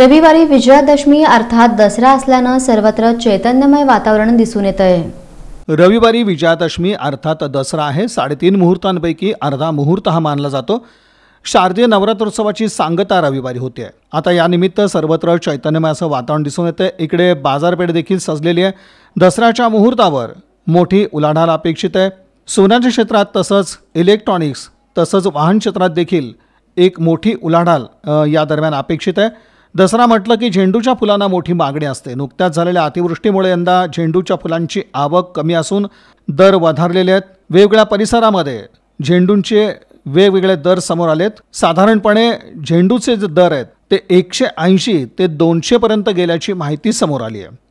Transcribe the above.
रविवारी विजयादशमी अर्थात दसरा असल्यानं सर्वत्र चैतन्यमय वातावरण दिसून येत आहे रविवारी विजयादशमी अर्थात दसरा आहे साडेतीन मुहूर्तांपैकी अर्धा मुहूर्त हा मानला जातो शारदीय नवरात्रोत्सवाची सांगता रविवारी होते आता यानिमित्त सर्वत्र चैतन्यमय असं वातावरण दिसून येतं इकडे बाजारपेठ देखील सजलेली आहे दसऱ्याच्या मुहूर्तावर मोठी उलाढाल अपेक्षित आहे सोन्याच्या क्षेत्रात तसंच इलेक्ट्रॉनिक्स तसंच वाहन क्षेत्रात देखील एक मोठी उलाढाल या दरम्यान अपेक्षित आहे दसरा म्हटलं की झेंडूच्या फुलांना मोठी मागणी असते नुकत्याच झालेल्या अतिवृष्टीमुळे यंदा झेंडूच्या फुलांची आवक कमी असून दर वधारलेले आहेत वेगवेगळ्या परिसरामध्ये झेंडूंचे वेगवेगळे दर समोर आलेत साधारणपणे झेंडूचे जे दर आहेत ते एकशे ऐंशी ते दोनशेपर्यंत गेल्याची माहिती समोर आली आहे